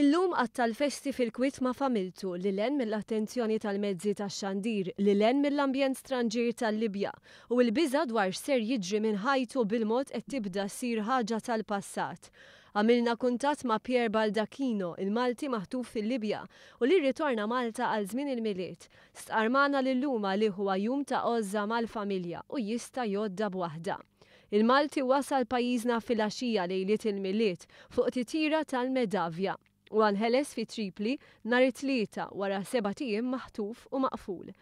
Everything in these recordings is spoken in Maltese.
Illum għat-tal-festi fil-kwit ma familtu li len mill-attenzjoni tal-mezzi ta' xandir, li len mill-ambjent stranġir tal-Libja u l-biza dwar ser jiġri minn ħajtu bil-mod qed tibda sir ħaġa tal-passat. Għamilna kuntat ma' Pier Baldacchino, il-Malti maħtuf fil-Libja, u li ritorna Malta għal żmien il-miliet. Stqarmana l-luma li huwa jum ta' ozza mal-familja u jista' jodda b'waħda. Il-Malti wasal pajizna fil-axija lejliet il-miliet fuq titira tal-medavja u ħeles fi tripli nar it-tlieta wara seba' tiem maħtuf u maqful.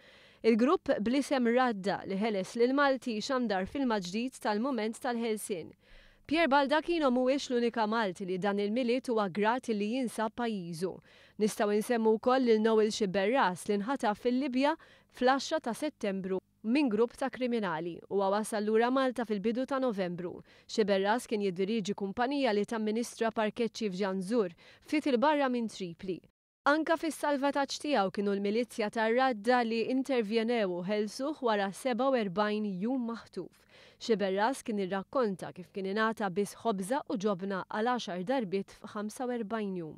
Il-grupp blisem Radda li ħeles lil Malti xandar fil-maġdid tal-moment tal-Helsin. Pier kienu mhuwiex l-unika Malti li dan il-miliet huwa grat li jinsab pajjiżu. Nistgħu insemmu wkoll l Noel Xiberras li nħataf fil-Libja fl-10 ta' Settembru minn grupp ta' kriminali u għawasal lura Malta fil-bidu ta' Novembru. Xeberras kien jiddiriġi kumpanija li ta' ministra parkeċi f'Ġanżur fit il-barra minn Tripli. Anka fis salvataġġ tiegħu kienu l-milizja tar radda li intervjenew helsuħ wara 47 jum maħtuf. Xeberras kien irrakkonta kif kien ingħata biss ħobża u ġobna għal 10 darbiet f'45 jum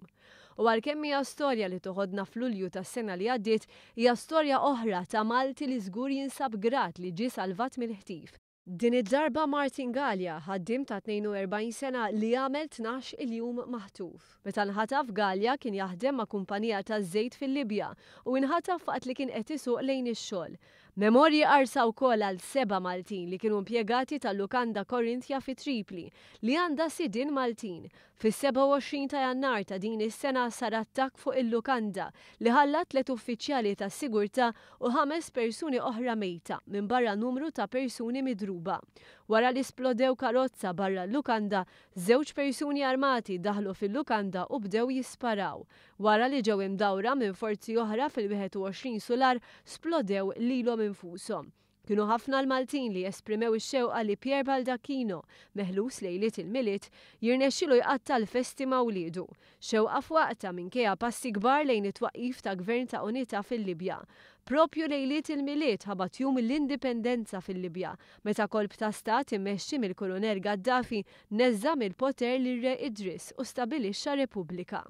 u għalkemm hija storja li toħodna f'Lulju tas-sena li għaddiet, hija storja oħra ta' Malti li żgur jinsab grat li ġie salvat mill-ħtif. Din id-darba Martin Galja ħaddim ta' 42 sena li għamel 12 il-jum maħtuf. Meta nħataf Galja kien jaħdem ma' kumpanija ta' żejt fil-Libja u nħataf faqt li kien qed isuq lejn ix-xogħol. Memorji arsa u kol għal seba Maltin li kienu impiegati tal-Lukanda Korintja fi Tripli li għanda sidin Maltin. Fis-27 ta' jannar ta' din is-sena sar attak fuq il-Lukanda li ħallat tlet uffiċjali ta' sigurta u ħames persuni oħra mejta minn barra numru ta' persuni midruba wara li splodew karozza barra l-lukanda, żewġ persuni armati daħlu fil-lukanda u bdew jisparaw. Wara li ġew imdawra minn forzi oħra fil-21 sular splodew lilhom infushom. Kienu ħafna l-Maltin li esprimew ix-xewqa li Pier Baldacchino, meħlus lejliet il milit jirnexxilu jqatta l-festi mawlidu. Xewqa f'waqta minkejja passi kbar lejn it-twaqif ta' gvern ta' unita fil-Libja. Propju lejliet il milit ħabat jum l-indipendenza fil-Libja, meta kolb ta' stat immexxi mill-kolonel Gaddafi neżżam il-poter lir-re Idris u stabilixxa Repubblika.